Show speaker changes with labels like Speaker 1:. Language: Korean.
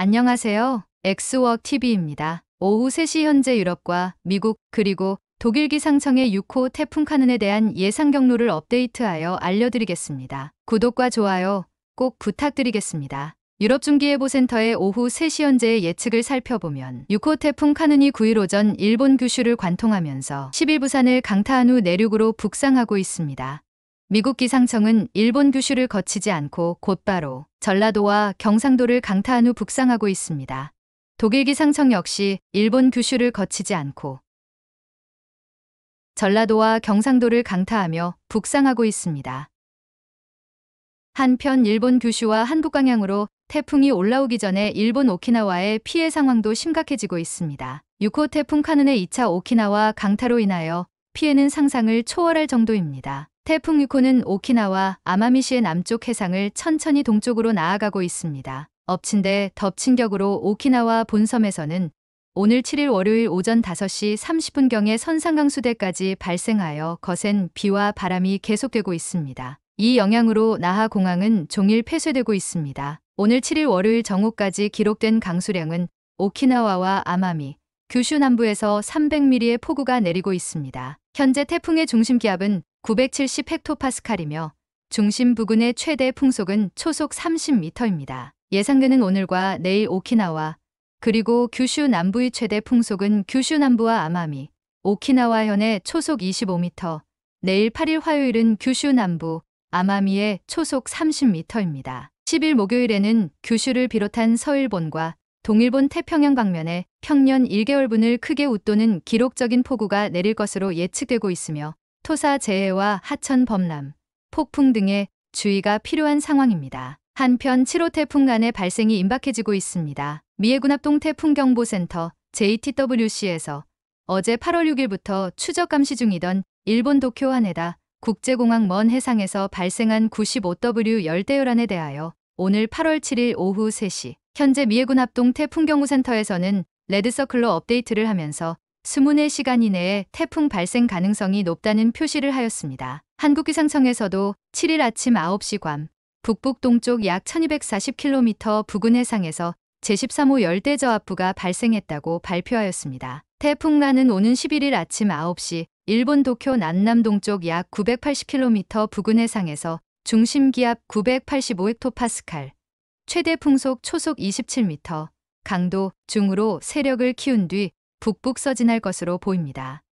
Speaker 1: 안녕하세요. 엑스워크 TV입니다. 오후 3시 현재 유럽과 미국 그리고 독일 기상청의 6호 태풍 카눈에 대한 예상 경로를 업데이트하여 알려드리겠습니다. 구독과 좋아요 꼭 부탁드리겠습니다. 유럽중기예보센터의 오후 3시 현재의 예측을 살펴보면 6호 태풍 카눈이 9일 오전 일본 규슈를 관통하면서 10일 부산을 강타한 후 내륙으로 북상하고 있습니다. 미국 기상청은 일본 규슈를 거치지 않고 곧바로 전라도와 경상도를 강타한 후 북상하고 있습니다. 독일 기상청 역시 일본 규슈를 거치지 않고 전라도와 경상도를 강타하며 북상하고 있습니다. 한편 일본 규슈와 한국 방향으로 태풍이 올라오기 전에 일본 오키나와의 피해 상황도 심각해지고 있습니다. 6호 태풍 카눈의 2차 오키나와 강타로 인하여 피해는 상상을 초월할 정도입니다. 태풍 6호는 오키나와 아마미시의 남쪽 해상을 천천히 동쪽으로 나아가고 있습니다. 엎친 데 덮친 격으로 오키나와 본섬에서는 오늘 7일 월요일 오전 5시 30분경에 선상강수대까지 발생하여 거센 비와 바람이 계속되고 있습니다. 이 영향으로 나하 공항은 종일 폐쇄되고 있습니다. 오늘 7일 월요일 정오까지 기록된 강수량은 오키나와와 아마미, 규슈 남부에서 300mm의 폭우가 내리고 있습니다. 현재 태풍의 중심 기압은 970헥토파스칼이며 중심 부근의 최대 풍속은 초속 30m입니다. 예상되는 오늘과 내일 오키나와 그리고 규슈 남부의 최대 풍속은 규슈 남부와 아마미, 오키나와 현의 초속 25m, 내일 8일 화요일은 규슈 남부, 아마미의 초속 30m입니다. 10일 목요일에는 규슈를 비롯한 서일본과 동일본 태평양 방면에 평년 1개월분을 크게 웃도는 기록적인 폭우가 내릴 것으로 예측되고 있으며 토사 재해와 하천 범람, 폭풍 등의 주의가 필요한 상황입니다. 한편 7호 태풍간의 발생이 임박해지고 있습니다. 미해군합동 태풍경보센터 JTWC에서 어제 8월 6일부터 추적 감시 중이던 일본 도쿄 하네다 국제공항 먼 해상에서 발생한 95W 열대요란에 대하여 오늘 8월 7일 오후 3시 현재 미해군 합동 태풍경보센터에서는 레드서클로 업데이트를 하면서 24시간 이내에 태풍 발생 가능성이 높다는 표시를 하였습니다. 한국기상청에서도 7일 아침 9시 괌, 북북 동쪽 약 1240km 부근 해상에서 제13호 열대저압부가 발생했다고 발표하였습니다. 태풍란은 오는 11일 아침 9시 일본 도쿄 남남 동쪽 약 980km 부근 해상에서 중심 기압 985헥토파스칼, 최대 풍속 초속 27m, 강도 중으로 세력을 키운 뒤 북북 서진할 것으로 보입니다.